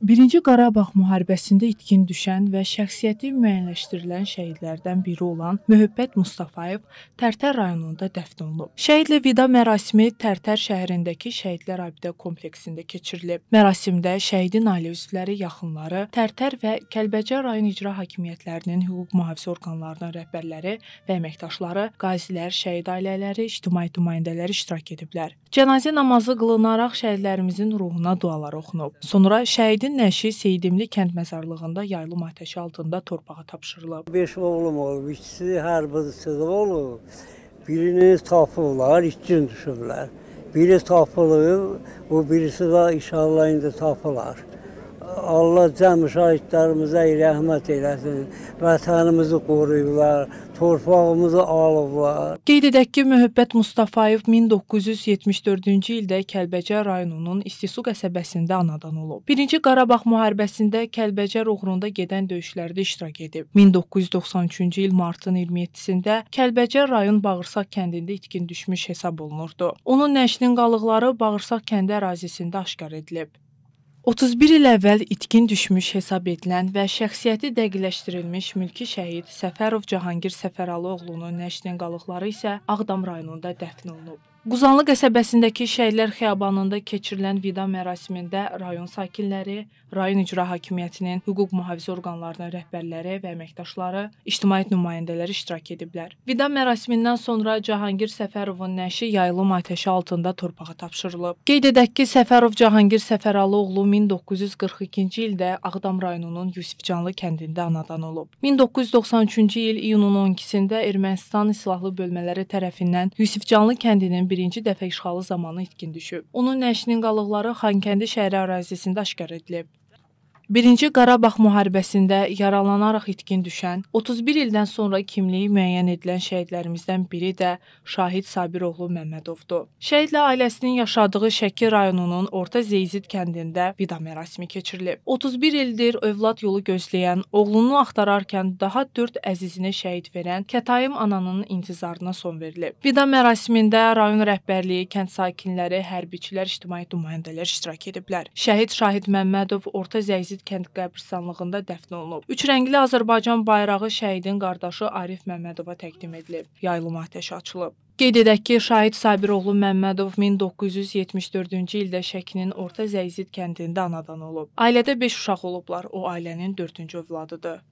Birinci Qarabağ müharibəsində itkin düşən və şəxsiyyəti müəyyənləşdirilən şəhidlərdən biri olan Möhəbbət Mustafayev Tərtər rayonunda dəfn olunub. Şəhidlə vida mərasimi Tərtər şəhərindəki Şəhidlər Abidə kompleksində keçirilib. Mərasimdə şəhidin ailə üzvləri, yaxınları, Tərtər və Kəlbəcər rayon icra hakimiyyətlərinin hüquq mühafizə orqanlarının rəhbərləri və əməkdaşları, qazilər, şəhid ailələri, ictimai nümayəndələr iştirak ediblər. Cənazə namazı qılınaraq şəhidlərimizin ruhuna dualar oxunub. Sonra şəhidin Hadisənin nəşi Seydimli kənd məzarlığında yaylım atəşi altında torpağa tapşırılıb. 5 oğlum olub, ikisi hərbizçidə olub. Birini tapıblar, ikin düşüblər. Biri tapılıb, bu birisi də inşallah indi tapılar. Allah cəmi şahidlərimizə rəhmət eləsin. Vətənimizi qoruyublar, torpağımızı alıblar. Qeyd edək ki, Məhəbbət Mustafayev 1974-cü ildə Kəlbəcər rayonunun İstisu qəsəbəsində anadan olub. 1-ci Qarabağ müharibəsində Kəlbəcər uğrunda gedən döyüşlərdə iştirak edib. 1993-cü il martın 27-sində Kəlbəcər rayon Bağırsaq kəndində itkin düşmüş hesab olunurdu. Onun nəşinin qalıqları Bağırsaq kəndi ərazisində aşkar edilib. 31 il əvvəl itkin düşmüş hesab edilən və şəxsiyyəti dəqiqləşdirilmiş mülki şəhid Səfərov Cahangir Səfəralı oğlunun nəşinin qalıqları isə Ağdam rayonunda dəfn olunub. Quzanlı qəsəbəsindəki Şəhidlər Xiyabanında keçirilən vida mərasimində rayon sakinləri, rayon icra hakimiyyətinin hüquq mühafizə orqanlarının rəhbərləri və əməkdaşları, ictimaiyyət nümayəndələri iştirak ediblər. Vida mərasimindən sonra Cahangir Səfərovun nəşi yayılım atəşi altında torpağa tapşırılıb. Qeyd edək ki, Səfərov Cahangir Səfəralı oğlu 1942-ci ildə Ağdam rayonunun Yusifcanlı kəndində anadan olub. 1993-cü il iyunun 12-sində Ermənistan silahlı bölmələri tərəfindən Yusifcanlı kəndinin 2001-ci dəfə işğalı zamanı itkin düşüb. Onun nəşinin qalıqları Xankəndi şəhəri ərazisində aşkar edilib. Birinci Qarabağ müharibəsində yaralanaraq itkin düşən 31 ildən sonra kimliyi müəyyən edilən şəhidlərimizdən biri də Şahid Sabiroğlu Məmmədovdur. Şəhidlə ailəsinin yaşadığı Şəki rayonunun Orta Zeyzid kəndində vida mərasimi keçirilib. 31 ildir övlad yolu gözləyən, oğlunu axtararkən daha 4 əzizini şəhid verən Kətayim ananın intizarına son verilib. Vida mərasimində rayon rəhbərliyi, kənd sakinləri, hərbiçilər, ictimai nümayəndələr iştirak ediblər. Şəhid Şahid Məmmədov Orta Zeyzid Məzid kənd qəbiristanlığında dəfn olunub. Üç rəngli Azərbaycan bayrağı şəhidin qardaşı Arif Məmmədova təqdim edilib. Yayılma atəşi açılıb. Qeyd edək ki, Şahid Sabiroğlu Məmmədov 1974-cü ildə Şəkinin Orta Zəyzid kəndində anadan olub. Ailədə 5 uşaq olublar. O ailənin 4-cü övladıdır.